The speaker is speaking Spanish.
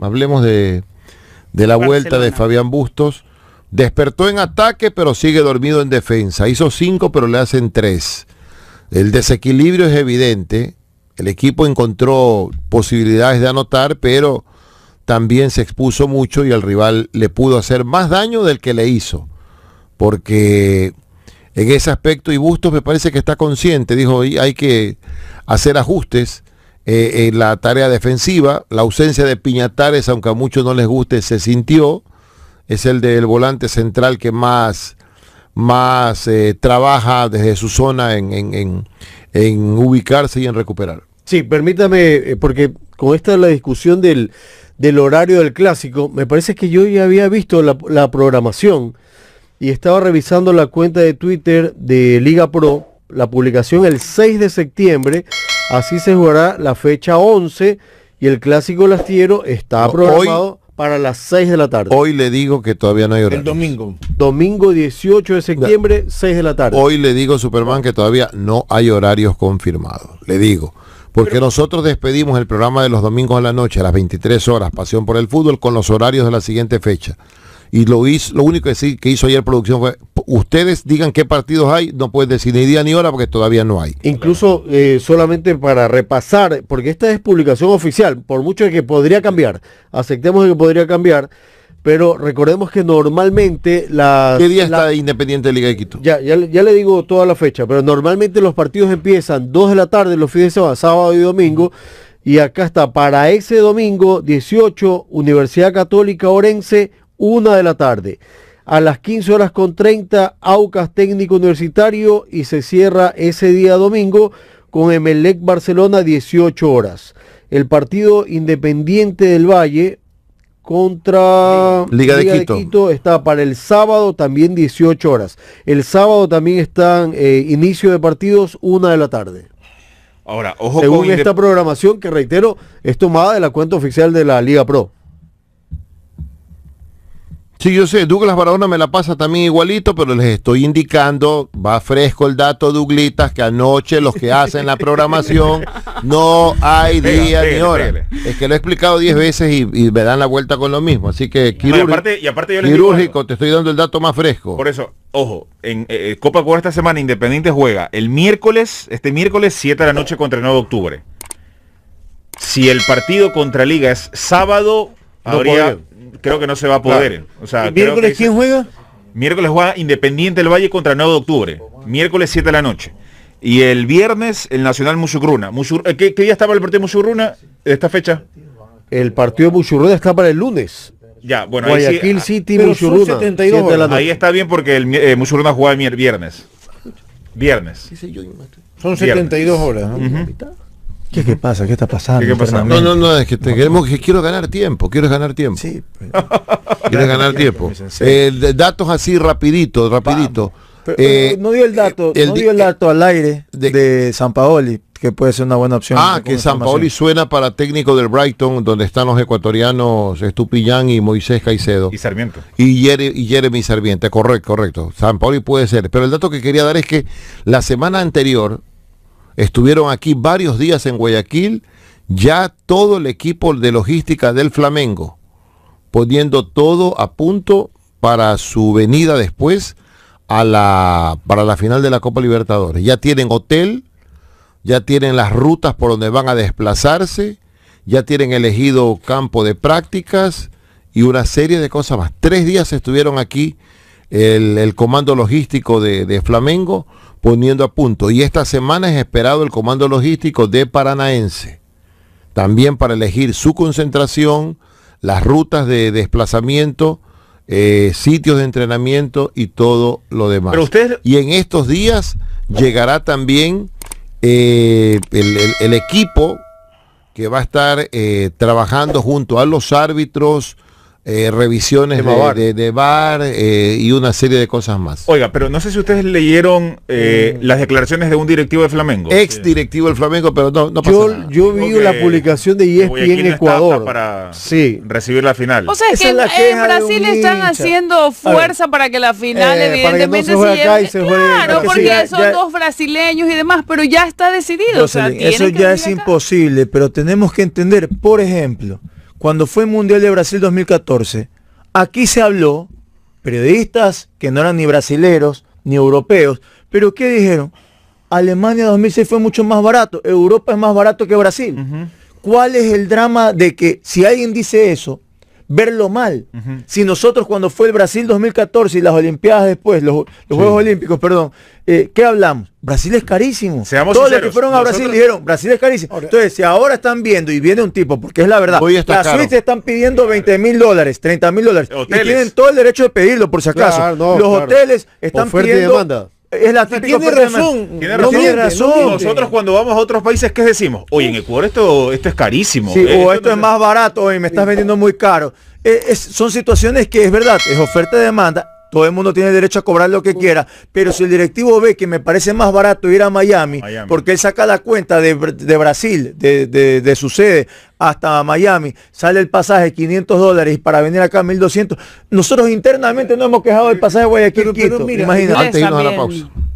Hablemos de, la vuelta de Fabián Bustos. Despertó en ataque, pero sigue dormido en defensa. Hizo cinco, pero le hacen tres. El desequilibrio es evidente. El equipo encontró posibilidades de anotar, pero también se expuso mucho y al rival le pudo hacer más daño del que le hizo. Porque en ese aspecto y Bustos me parece que está consciente. Dijo, hay que hacer ajustes eh, la tarea defensiva. La ausencia de Piñatares, aunque a muchos no les guste, se sintió. Es el del volante central que más, más eh, trabaja desde su zona en, ubicarse y en recuperar. Sí, permítame, eh, porque con esta la discusión del, horario del clásico, me parece que yo ya había visto la, la, programación y estaba revisando la cuenta de Twitter de Liga Pro, la publicación el 6 de septiembre Así se jugará la fecha 11 y el clásico lastiero está programado para las 6 de la tarde. Hoy le digo que todavía no hay horario. El domingo. Domingo 18 de septiembre, 6 de la tarde. Hoy le digo, Superman, que todavía no hay horarios confirmados. Le digo. Porque nosotros despedimos el programa de los domingos a la noche a las 23 horas, Pasión por el Fútbol, con los horarios de la siguiente fecha. Y lo, lo único que, sí, que hizo ayer producción fue ustedes digan qué partidos hay, no puedes decir ni día ni hora porque todavía no hay. Incluso eh, solamente para repasar, porque esta es publicación oficial, por mucho que podría cambiar, aceptemos que podría cambiar, pero recordemos que normalmente la... ¿Qué día está Independiente de Liga de Quito? Ya, ya, le digo toda la fecha, pero normalmente los partidos empiezan 2 de la tarde, los fines de sábado y domingo. Y acá está, para ese domingo 18, Universidad Católica Orense, una de la tarde a las 15 horas con 30, Aucas Técnico Universitario y se cierra ese día domingo con Emelec Barcelona 18 horas. El partido Independiente del Valle contra Liga, de, Quito. está para el sábado también 18 horas. El sábado también están eh, inicio de partidos una de la tarde. Ahora, Según esta programación que reitero es tomada de la cuenta oficial de la Liga Pro. Sí, yo sé, Douglas Barahona me la pasa también igualito, pero les estoy indicando, va fresco el dato, Douglitas, que anoche los que hacen la programación no hay día ni hora. Es que lo he explicado 10 veces y, me dan la vuelta con lo mismo. Así que quirúrgico, y aparte, yo quirúrgico te estoy dando el dato más fresco. Por eso, ojo, en eh, eh, Copa Cuba esta semana Independiente juega el miércoles, este miércoles 7 de la noche contra el 9 de octubre. Si el partido contra Liga es sábado, habría... Ah, creo que no se va a poder. miércoles quién juega? Miércoles juega Independiente del Valle contra 9 de octubre. Miércoles 7 de la noche. Y el viernes el Nacional Musurruna eh, ¿qué, día estaba el partido de de esta fecha? El partido de está para el lunes. Ya, bueno, Guayaquil ahí City, 72 ahí está bien porque el eh, juega juega el viernes. Viernes. Son 72 horas. ¿Qué, pasa? ¿Qué está pasando? No, no, no, es que, queremos, que quiero ganar tiempo, quiero ganar tiempo. Sí. Pues. Quiero ganar tiempo. Pues, eh, datos así rapidito, rapidito. Eh, no dio el dato, no dio el eh, dato al aire de, San Paoli, que puede ser una buena opción. Ah, que San Paoli suena para técnico del Brighton, donde están los ecuatorianos Estupillán y Moisés Caicedo. Y Sarmiento. Y, Jeremy, y Jeremy Sarmiento, correcto, correcto. San Paoli puede ser. Pero el dato que quería dar es que la semana anterior, Estuvieron aquí varios días en Guayaquil, ya todo el equipo de logística del Flamengo, poniendo todo a punto para su venida después a la, para la final de la Copa Libertadores. Ya tienen hotel, ya tienen las rutas por donde van a desplazarse, ya tienen elegido campo de prácticas y una serie de cosas más. Tres días estuvieron aquí el, el comando logístico de, de Flamengo poniendo a punto. Y esta semana es esperado el Comando Logístico de Paranaense, también para elegir su concentración, las rutas de desplazamiento, eh, sitios de entrenamiento y todo lo demás. Y en estos días llegará también eh, el, equipo que va a estar eh, trabajando junto a los árbitros, eh, revisiones de, bar, eh, y una serie de cosas más. Oiga, pero no sé si ustedes leyeron eh, mm. las declaraciones de un directivo de Flamengo. Ex directivo del Flamengo, pero no, pasa yo, Yo vi la publicación de e ESPN Ecuador. Para sí. recibir la final. O sea, es que en, Brasil están haciendo fuerza para que la final evidentemente se, lleve y se Claro, porque son dos brasileños y demás, pero ya está decidido. eso ya es imposible, pero tenemos que entender, por ejemplo, cuando fue el Mundial de Brasil 2014, aquí se habló, periodistas que no eran ni brasileros ni europeos, pero ¿qué dijeron? Alemania 2006 fue mucho más barato, Europa es más barato que Brasil. ¿Cuál es el drama de que si alguien dice eso, verlo mal. Si nosotros cuando fue el Brasil 2014 y las Olimpiadas después, los, Juegos Olímpicos, perdón, eh, ¿qué hablamos? Brasil es carísimo. Todos los que fueron a Brasil dijeron, Brasil es carísimo. Entonces, si ahora están viendo y viene un tipo, porque es la verdad, las suites están pidiendo 20 mil dólares, 30 mil dólares. Y tienen todo el derecho de pedirlo, por si acaso. los hoteles están pidiendo... Es la tiene, razón, Nosotros cuando vamos a otros países, ¿qué decimos? Oye, en Ecuador esto, esto es carísimo. o esto es más barato y me estás vendiendo muy caro. Eh, son situaciones que es verdad, es oferta y demanda todo el mundo tiene derecho a cobrar lo que quiera, pero si el directivo ve que me parece más barato ir a Miami, porque él saca la cuenta de, Brasil, de, su sede hasta Miami, sale el pasaje 500 dólares para venir acá 1200, nosotros internamente no hemos quejado del pasaje de Guayaquil. Pero, pero, irnos a la pausa.